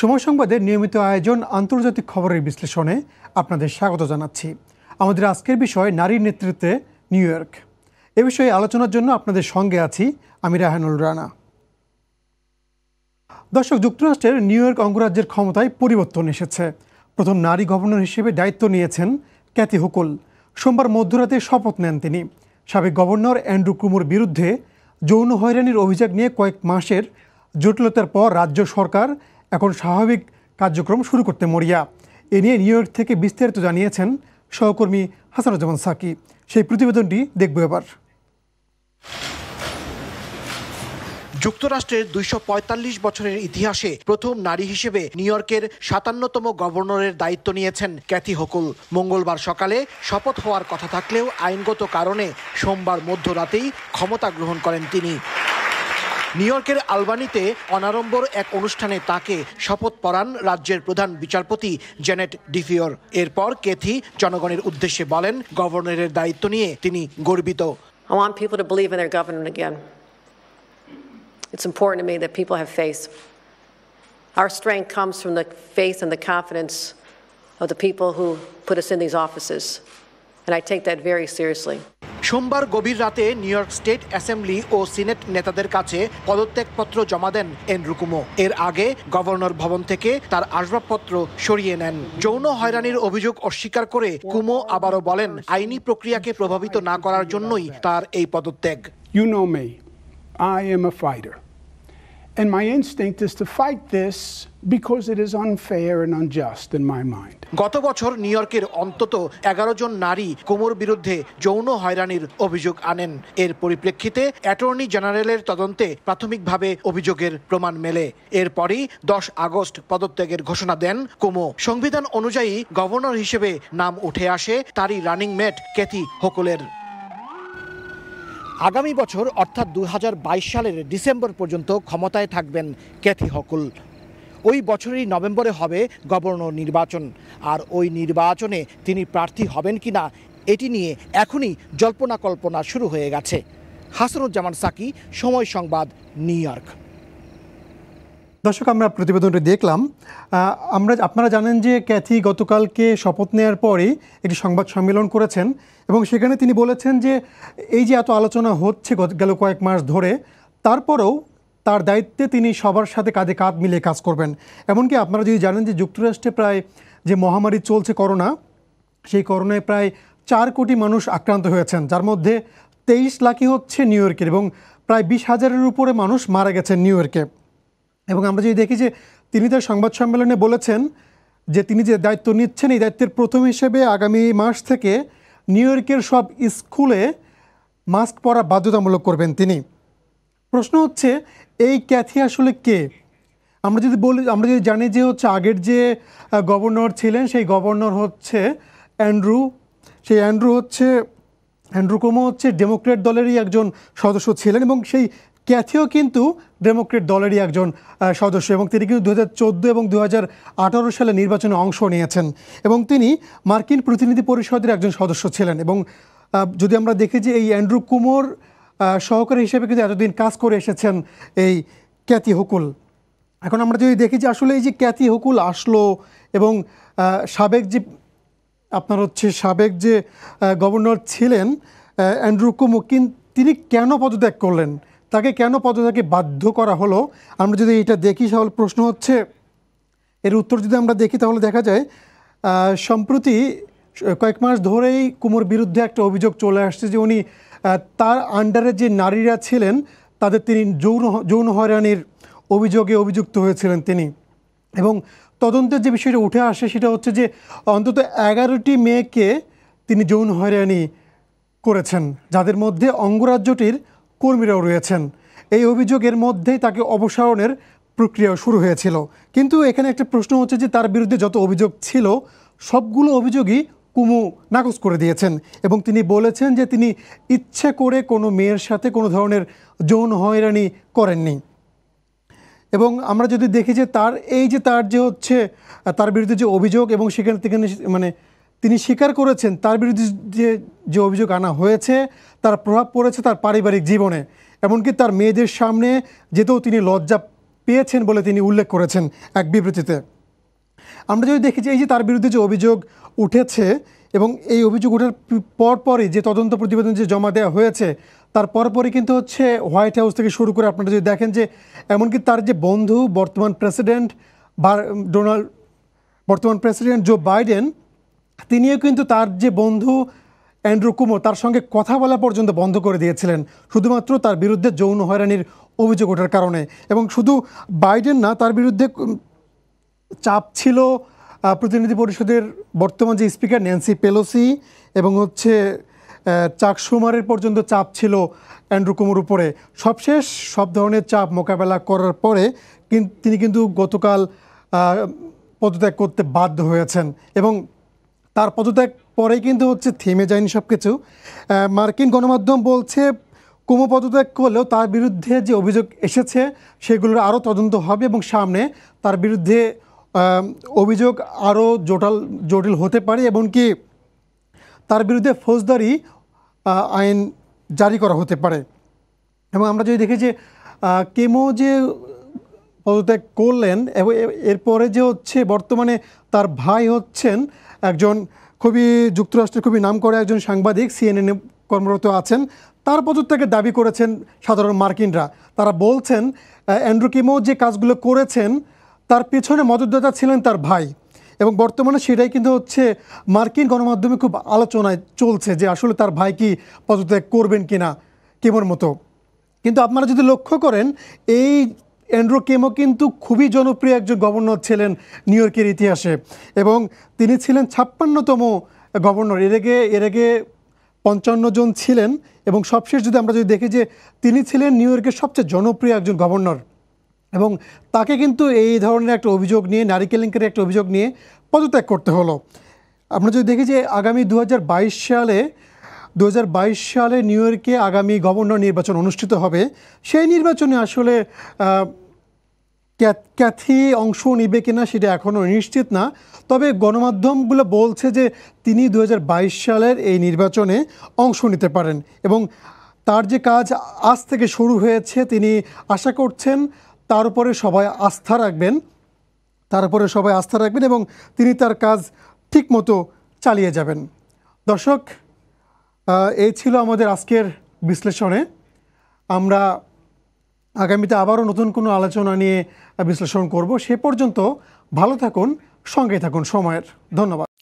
সময় সংবাদের নিয়মিত আয়োজন আন্তর্জাতিক খবরের বিশ্লেষণে আপনাদের স্বাগত জানাচ্ছি আমাদের আজকের বিষয় নারীর নেতৃত্বে নিউ ইয়র্ক এ বিষয়ে আলোচনার জন্য আপনাদের সঙ্গে আছি আমি রাহানুল রানা দর্শক যুক্তরাষ্ট্রের নিউ ইয়র্ক অঙ্গরাজ্যের ক্ষমতায় পরিবর্তন এসেছে প্রথম নারী গভর্নর হিসেবে দায়িত্ব নিয়েছেন ক্যাথি হুকুল সোমবার মধ্যরাতে শপথ নেন তিনি সাবেক গভর্নর অ্যান্ড্রু কুমুর বিরুদ্ধে যৌন হয়রানির অভিযোগ নিয়ে কয়েক মাসের জটিলতার পর রাজ্য সরকার এখন স্বাভাবিক কার্যক্রম শুরু করতে মরিয়া এ নিয়ে নিউ ইয়র্ক থেকে বিস্তারিত জানিয়েছেন সহকর্মী হাসানুজ্জামান সাকি সেই প্রতিবেদনটি দেখব এবার যুক্তরাষ্ট্রের দুইশো বছরের ইতিহাসে প্রথম নারী হিসেবে নিউ ইয়র্কের সাতান্নতম গভর্নরের দায়িত্ব নিয়েছেন ক্যাথি হকুল মঙ্গলবার সকালে শপথ হওয়ার কথা থাকলেও আইনগত কারণে সোমবার মধ্যরাতেই ক্ষমতা গ্রহণ করেন তিনি নিউ ইয়র্কের আলবানিতে অনারম্বর এক অনুষ্ঠানে তাকে শপথ পড়ান রাজ্যের প্রধান বিচারপতি জেনেট ডিফিওর এরপর কেথি জনগণের উদ্দেশ্যে বলেন গভর্নরের দায়িত্ব নিয়ে তিনি গর্বিত I people to believe in their government again. It's important to that people have faith. Our strength comes from the faith and the confidence of the people who put us in these offices. And I take that very seriously. সোমবার গভীর রাতে New York state assembly ও senate নেতাদের কাছে পদত্যাগপত্র জমা দেন এনরুকুমো এর আগে গভর্নর ভবন থেকে তার আসবাবপত্র সরিয়ে নেন যৌন হয়রানির অভিযোগ অস্বীকার করে কুমো আবারও বলেন আইনি প্রক্রিয়াকে প্রভাবিত না করার জন্যই তার এই পদত্যাগ you know I am am a And my instinct is to fight this because it is unfair and unjust in my mind. গত বছর নিউ ইয়র্কের অন্তত এগারো জন নারী কোমর বিরুদ্ধে যৌন হয়রানির অভিযোগ আনেন এর পরিপ্রেক্ষিতে অ্যাটর্নি জেনারেলের তদন্তে প্রাথমিকভাবে অভিযোগের প্রমাণ মেলে এরপরই দশ আগস্ট পদত্যাগের ঘোষণা দেন কোমো সংবিধান অনুযায়ী গভর্নর হিসেবে নাম উঠে আসে তারই রানিং মেট ক্যাথি হোকলের আগামী বছর অর্থাৎ দু সালের ডিসেম্বর পর্যন্ত ক্ষমতায় থাকবেন ক্যাথি হকুল ওই বছরই নভেম্বরে হবে গভর্নর নির্বাচন আর ওই নির্বাচনে তিনি প্রার্থী হবেন কি না এটি নিয়ে এখনই জল্পনা কল্পনা শুরু হয়ে গেছে হাসনুজ্জামান সাকি সময় সংবাদ নিউ ইয়র্ক দর্শক আমরা প্রতিবেদনটি দেখলাম আমরা আপনারা জানেন যে ক্যাথি গতকালকে শপথ নেওয়ার পরেই একটি সংবাদ সম্মেলন করেছেন এবং সেখানে তিনি বলেছেন যে এই যে এত আলোচনা হচ্ছে গেল কয়েক মাস ধরে তারপরেও তার দায়িত্বে তিনি সবার সাথে কাঁধে কাঁধ মিলিয়ে কাজ করবেন এমনকি আপনারা যদি জানেন যে যুক্তরাষ্ট্রে প্রায় যে মহামারী চলছে করোনা সেই করোনায় প্রায় চার কোটি মানুষ আক্রান্ত হয়েছেন যার মধ্যে তেইশ লাখই হচ্ছে নিউ ইয়র্কের এবং প্রায় বিশ হাজারের উপরে মানুষ মারা গেছেন নিউ ইয়র্কে এবং আমরা যদি দেখি যে তিনি তার সংবাদ সম্মেলনে বলেছেন যে তিনি যে দায়িত্ব নিচ্ছেন এই দায়িত্বের প্রথম হিসেবে আগামী মাস থেকে নিউ ইয়র্কের সব স্কুলে মাস্ক পরা বাধ্যতামূলক করবেন তিনি প্রশ্ন হচ্ছে এই ক্যাথি আসলে কে আমরা যদি বলি আমরা যদি জানি যে হচ্ছে আগের যে গভর্নর ছিলেন সেই গভর্নর হচ্ছে অ্যান্ড্রু সেই অ্যান্ড্রু হচ্ছে অ্যান্ড্রু কোমো হচ্ছে ডেমোক্রেট দলেরই একজন সদস্য ছিলেন এবং সেই ক্যাথিও কিন্তু ডেমোক্রেট দলেরই একজন সদস্য এবং তিনি কিন্তু দু হাজার এবং দু হাজার সালে নির্বাচনে অংশ নিয়েছেন এবং তিনি মার্কিন প্রতিনিধি পরিষদের একজন সদস্য ছিলেন এবং যদি আমরা দেখি যে এই অ্যান্ড্রু কুমোর সহকারী হিসেবে কিন্তু এতদিন কাজ করে এসেছেন এই ক্যাথি হুকুল এখন আমরা যদি দেখি যে আসলে এই যে ক্যাথি হুকুল আসলো এবং সাবেক যে আপনার হচ্ছে সাবেক যে গভর্নর ছিলেন অ্যান্ড্রু কুমো তিনি কেন পদত্যাগ করলেন তাকে কেন পদত্যাগে বাধ্য করা হলো আমরা যদি এটা দেখি তাহলে প্রশ্ন হচ্ছে এর উত্তর যদি আমরা দেখি তাহলে দেখা যায় সম্প্রতি কয়েক মাস ধরেই কুমোর বিরুদ্ধে একটা অভিযোগ চলে আসছে যে উনি তার আন্ডারে যে নারীরা ছিলেন তাদের তিনি যৌন যৌন হয়রানির অভিযোগে অভিযুক্ত হয়েছিলেন তিনি এবং তদন্তের যে বিষয়টা উঠে আসে সেটা হচ্ছে যে অন্তত এগারোটি মেয়েকে তিনি যৌন হয়রানি করেছেন যাদের মধ্যে অঙ্গরাজ্যটির কর্মীরাও রয়েছেন এই অভিযোগের মধ্যেই তাকে অপসারণের প্রক্রিয়া শুরু হয়েছিল কিন্তু এখানে একটা প্রশ্ন হচ্ছে যে তার বিরুদ্ধে যত অভিযোগ ছিল সবগুলো অভিযোগই কুমু নাকচ করে দিয়েছেন এবং তিনি বলেছেন যে তিনি ইচ্ছে করে কোনো মেয়ের সাথে কোনো ধরনের যৌন হয়রানি করেননি এবং আমরা যদি দেখি যে তার এই যে তার যে হচ্ছে তার বিরুদ্ধে যে অভিযোগ এবং সেখানে মানে তিনি স্বীকার করেছেন তার বিরুদ্ধে যে যে অভিযোগ আনা হয়েছে তার প্রভাব পড়েছে তার পারিবারিক জীবনে এমনকি তার মেয়েদের সামনে যেতেও তিনি লজ্জা পেয়েছেন বলে তিনি উল্লেখ করেছেন এক বিবৃতিতে আমরা যদি দেখি যে এই যে তার বিরুদ্ধে যে অভিযোগ উঠেছে এবং এই অভিযোগ ওঠার পরপরই যে তদন্ত প্রতিবেদন যে জমা দেওয়া হয়েছে তার পরপরই কিন্তু হচ্ছে হোয়াইট হাউস থেকে শুরু করে আপনারা যদি দেখেন যে এমনকি তার যে বন্ধু বর্তমান প্রেসিডেন্ট ডোনাল্ড বর্তমান প্রেসিডেন্ট জো বাইডেন তিনিও কিন্তু তার যে বন্ধু অ্যান্ড্রু কুমো তার সঙ্গে কথা বলা পর্যন্ত বন্ধ করে দিয়েছিলেন শুধুমাত্র তার বিরুদ্ধে যৌন হয়রানির অভিযোগ ওঠার কারণে এবং শুধু বাইডেন না তার বিরুদ্ধে চাপ ছিল প্রতিনিধি পরিষদের বর্তমান যে স্পিকার ন্যান্সি পেলোসি এবং হচ্ছে চাক সুমারের পর্যন্ত চাপ ছিল অ্যান্ড্রু কুমোর উপরে সবশেষ সব ধরনের চাপ মোকাবেলা করার পরে তিনি কিন্তু গতকাল পদত্যাগ করতে বাধ্য হয়েছেন এবং তার পদত্যাগ পরেই কিন্তু হচ্ছে থেমে যায়নি সব কিছু মার্কিন গণমাধ্যম বলছে কোমো পদত্যাগ করলেও তার বিরুদ্ধে যে অভিযোগ এসেছে সেগুলোর আরও তদন্ত হবে এবং সামনে তার বিরুদ্ধে অভিযোগ আরও জটাল জটিল হতে পারে এবং কি তার বিরুদ্ধে ফৌজদারি আইন জারি করা হতে পারে এবং আমরা যদি দেখি যে কেমো যে পদত্যাগ করলেন এবং এরপরে যে হচ্ছে বর্তমানে তার ভাই হচ্ছেন একজন খুবই যুক্তরাষ্ট্রের খুবই নাম করে একজন সাংবাদিক সিএনএনে কর্মরত আছেন তার পদত্যাগের দাবি করেছেন সাধারণ মার্কিনরা তারা বলছেন অ্যান্ড্রু কিমো যে কাজগুলো করেছেন তার পেছনে মদতদাতা ছিলেন তার ভাই এবং বর্তমানে সেটাই কিন্তু হচ্ছে মার্কিন গণমাধ্যমে খুব আলোচনায় চলছে যে আসলে তার ভাই কি পদত্যাগ করবেন কি না কেমন মতো কিন্তু আপনারা যদি লক্ষ্য করেন এই অ্যান্ড্রু কেমো কিন্তু খুবই জনপ্রিয় একজন গভর্নর ছিলেন নিউ ইয়র্কের ইতিহাসে এবং তিনি ছিলেন ছাপ্পান্নতম গভর্নর এর আগে এর আগে পঞ্চান্ন জন ছিলেন এবং সবশেষ যদি আমরা যদি দেখি যে তিনি ছিলেন নিউ ইয়র্কের সবচেয়ে জনপ্রিয় একজন গভর্নর এবং তাকে কিন্তু এই ধরনের একটা অভিযোগ নিয়ে নারী কেলেঙ্কারের একটা অভিযোগ নিয়ে পদত্যাগ করতে হলো আমরা যদি দেখি যে আগামী দু সালে দু সালে নিউ ইয়র্কে আগামী গভর্নর নির্বাচন অনুষ্ঠিত হবে সেই নির্বাচনে আসলে ক্যাথি অংশ নিবে কিনা সেটা এখনও নিশ্চিত না তবে গণমাধ্যমগুলো বলছে যে তিনি দু সালের এই নির্বাচনে অংশ নিতে পারেন এবং তার যে কাজ আজ থেকে শুরু হয়েছে তিনি আশা করছেন তার উপরে সবাই আস্থা রাখবেন তার উপরে সবাই আস্থা রাখবেন এবং তিনি তার কাজ ঠিক মতো চালিয়ে যাবেন দর্শক এই ছিল আমাদের আজকের বিশ্লেষণে আমরা আগামীতে আবারও নতুন কোনো আলোচনা নিয়ে বিশ্লেষণ করব সে পর্যন্ত ভালো থাকুন সঙ্গে থাকুন সময়ের ধন্যবাদ